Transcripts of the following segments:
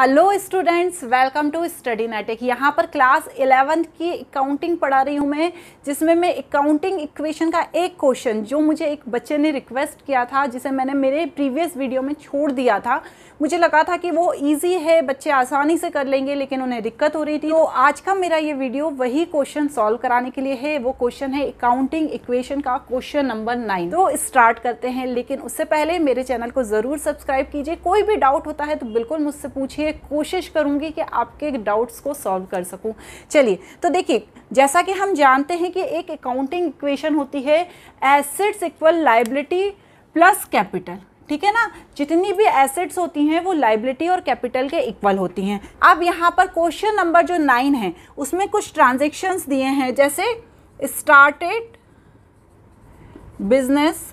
hello students welcome to study नेटिक यहाँ पर क्लास इलेवेंथ की अकाउंटिंग पढ़ा रही हूँ मैं जिसमें मैं अकाउंटिंग इक्वेशन का एक क्वेश्चन जो मुझे एक बच्चे ने रिक्वेस्ट किया था जिसे मैंने मेरे प्रीवियस वीडियो में छोड़ दिया था मुझे लगा था कि वो इजी है बच्चे आसानी से कर लेंगे लेकिन उन्हें दिक्कत हो रही थी तो आज का मेरा ये वीडियो वही क्वेश्चन सॉल्व कराने के लिए है वो क्वेश्चन है अकाउंटिंग इक्वेशन का क्वेश्चन नंबर नाइन तो स्टार्ट करते हैं लेकिन उससे पहले मेरे चैनल को ज़रूर सब्सक्राइब कीजिए कोई भी डाउट होता है तो बिल्कुल मुझसे पूछिए मैं कोशिश करूँगी कि आपके डाउट्स को सॉल्व कर सकूँ चलिए तो देखिए जैसा कि हम जानते हैं कि एक अकाउंटिंग इक्वेशन होती है assets equal liability plus capital ठीक है ना जितनी भी एसेट्स होती हैं वो लाइबिलिटी और कैपिटल के इक्वल होती हैं अब यहाँ पर क्वेश्चन नंबर जो नाइन है उसमें कुछ ट्रांजेक्शन्स दिए हैं जैसे स्टार्टेड बिजनेस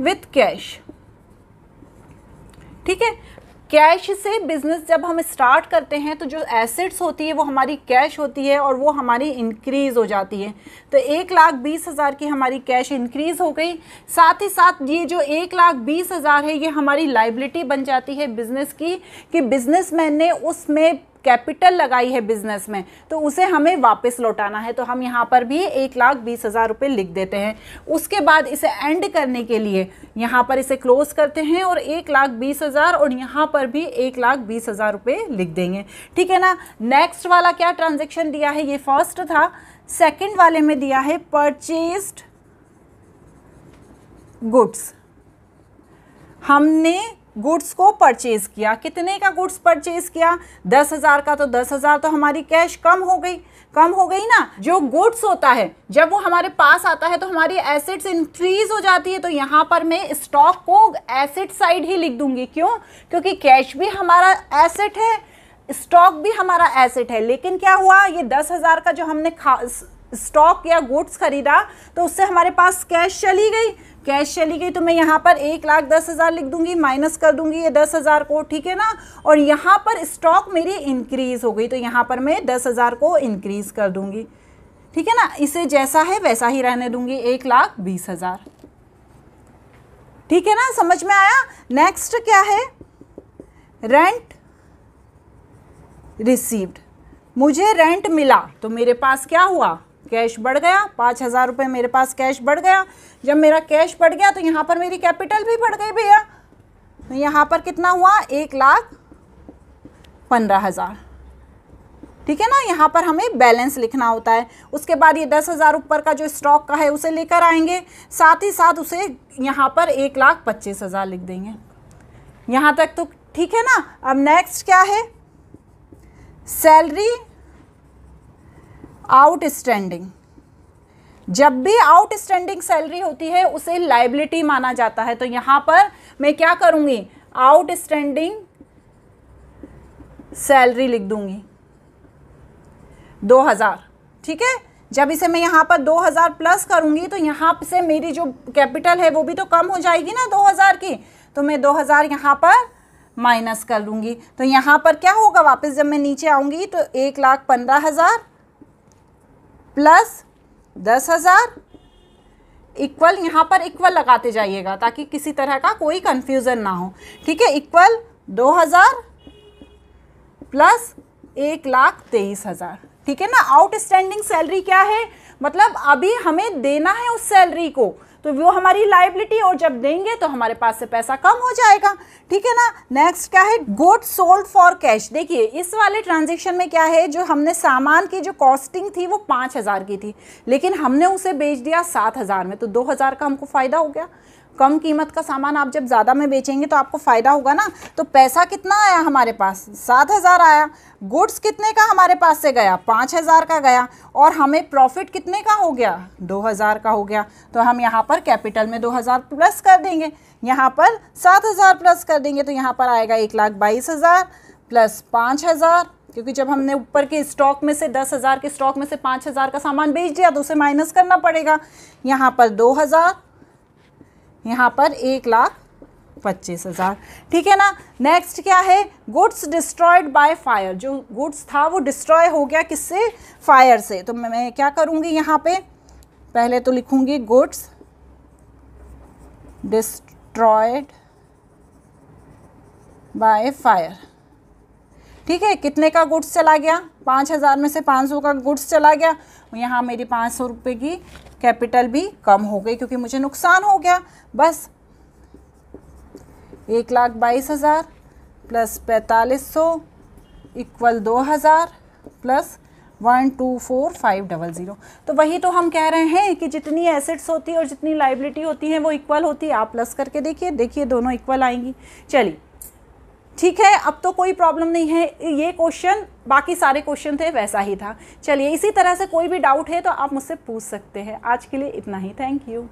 विथ कैश ठीक है कैश से बिज़नेस जब हम स्टार्ट करते हैं तो जो एसेट्स होती है वो हमारी कैश होती है और वो हमारी इंक्रीज़ हो जाती है तो एक लाख बीस हज़ार की हमारी कैश इंक्रीज़ हो गई साथ ही साथ ये जो एक लाख बीस हज़ार है ये हमारी लाइबिलिटी बन जाती है बिज़नेस की कि बिज़नेस मैन ने उसमें कैपिटल लगाई है बिजनेस में तो उसे हमें वापस लौटाना है तो हम यहाँ पर भी एक लाख बीस हज़ार रुपये लिख देते हैं उसके बाद इसे एंड करने के लिए यहाँ पर इसे क्लोज करते हैं और एक लाख बीस हज़ार और यहाँ पर भी एक लाख बीस हज़ार रुपये लिख देंगे ठीक है ना नेक्स्ट वाला क्या ट्रांजेक्शन दिया है ये फर्स्ट था सेकेंड वाले में दिया है परचेस्ड गुड्स हमने गुड्स को परचेज किया कितने का गुड्स परचेज किया दस हज़ार का तो दस हज़ार तो हमारी कैश कम हो गई कम हो गई ना जो गुड्स होता है जब वो हमारे पास आता है तो हमारी एसेट्स इंक्रीज हो जाती है तो यहाँ पर मैं स्टॉक को एसेट साइड ही लिख दूंगी क्यों क्योंकि कैश भी हमारा एसेट है स्टॉक भी हमारा एसेट है लेकिन क्या हुआ ये दस हज़ार का जो हमने खा स्टॉक या गुड्स खरीदा तो उससे हमारे पास कैश चली गई कैश चली गई तो मैं यहाँ पर एक लाख दस हज़ार लिख दूंगी माइनस कर दूंगी ये दस हज़ार को ठीक है ना और यहाँ पर स्टॉक मेरी इंक्रीज़ हो गई तो यहाँ पर मैं दस हज़ार को इंक्रीज़ कर दूंगी ठीक है ना इसे जैसा है वैसा ही रहने दूंगी एक लाख बीस हज़ार ठीक है ना समझ में आया नेक्स्ट क्या है रेंट रिसीव्ड मुझे रेंट मिला तो मेरे पास क्या हुआ कैश बढ़ गया पाँच हज़ार रुपये मेरे पास कैश बढ़ गया जब मेरा कैश बढ़ गया तो यहाँ पर मेरी कैपिटल भी बढ़ गई भैया तो यहाँ पर कितना हुआ एक लाख पंद्रह हज़ार ठीक है ना यहाँ पर हमें बैलेंस लिखना होता है उसके बाद ये दस हज़ार ऊपर का जो स्टॉक का है उसे लेकर आएंगे साथ ही साथ उसे यहाँ पर एक लाख पच्चीस हज़ार लिख देंगे यहाँ तक तो ठीक है ना अब नेक्स्ट क्या है सैलरी आउटस्टैंडिंग जब भी आउटस्टैंडिंग सैलरी होती है उसे लाइबिलिटी माना जाता है तो यहां पर मैं क्या करूंगी आउटस्टैंडिंग सैलरी लिख दूंगी दो हज़ार ठीक है जब इसे मैं यहां पर दो हज़ार प्लस करूंगी तो यहां से मेरी जो कैपिटल है वो भी तो कम हो जाएगी ना दो हज़ार की तो मैं दो हज़ार यहां पर माइनस कर लूंगी तो यहां पर क्या होगा वापस जब मैं नीचे आऊंगी तो एक लाख पंद्रह हज़ार प्लस दस हज़ार इक्वल यहाँ पर इक्वल लगाते जाइएगा ताकि किसी तरह का कोई कन्फ्यूज़न ना हो ठीक है इक्वल दो हज़ार प्लस एक लाख तेईस हज़ार ठीक है ना आउटस्टैंडिंग सैलरी क्या है मतलब अभी हमें देना है उस सैलरी को तो वो हमारी लाइबिलिटी और जब देंगे तो हमारे पास से पैसा कम हो जाएगा ठीक है ना नेक्स्ट क्या है गुड सोल्ड फॉर कैश देखिए इस वाले ट्रांजेक्शन में क्या है जो हमने सामान की जो कॉस्टिंग थी वो पाँच हज़ार की थी लेकिन हमने उसे बेच दिया सात हज़ार में तो दो हज़ार का हमको फ़ायदा हो गया कम कीमत का सामान आप जब ज़्यादा में बेचेंगे तो आपको फ़ायदा होगा ना तो पैसा कितना आया हमारे पास सात हज़ार आया गुड्स कितने का हमारे पास से गया पाँच हज़ार का गया और हमें प्रॉफिट कितने का हो गया दो हज़ार का हो गया तो हम यहाँ पर कैपिटल में दो हज़ार प्लस कर देंगे यहाँ पर सात हज़ार प्लस कर देंगे तो यहाँ पर आएगा एक लाख बाईस हज़ार प्लस पाँच हज़ार क्योंकि जब हमने ऊपर के स्टॉक में से दस हज़ार के स्टॉक में से पाँच हज़ार का सामान बेच दिया तो उसे माइनस करना पड़ेगा यहाँ पर दो हज़ार यहाँ पर एक लाख पच्चीस हज़ार ठीक है ना नेक्स्ट क्या है गुड्स डिस्ट्रॉयड बाय फायर जो गुड्स था वो डिस्ट्रॉय हो गया किससे फायर से तो मैं क्या करूँगी यहाँ पे पहले तो लिखूँगी गुड्स डिस्ट्रॉयड बाय फायर ठीक है कितने का गुड्स चला गया पाँच हज़ार में से पाँच सौ का गुड्स चला गया यहाँ मेरी पाँच सौ रुपये की कैपिटल भी कम हो गई क्योंकि मुझे नुकसान हो गया बस एक लाख बाईस हज़ार प्लस पैंतालीस सौ इक्वल दो हज़ार plus one two four five double zero तो वही तो हम कह रहे हैं कि जितनी एसेट्स होती है और जितनी लाइबिलिटी होती है वो इक्वल होती है आप प्लस करके देखिए देखिए दोनों इक्वल आएंगी चलिए ठीक है अब तो कोई प्रॉब्लम नहीं है ये क्वेश्चन बाकी सारे क्वेश्चन थे वैसा ही था चलिए इसी तरह से कोई भी डाउट है तो आप मुझसे पूछ सकते हैं आज के लिए इतना ही थैंक यू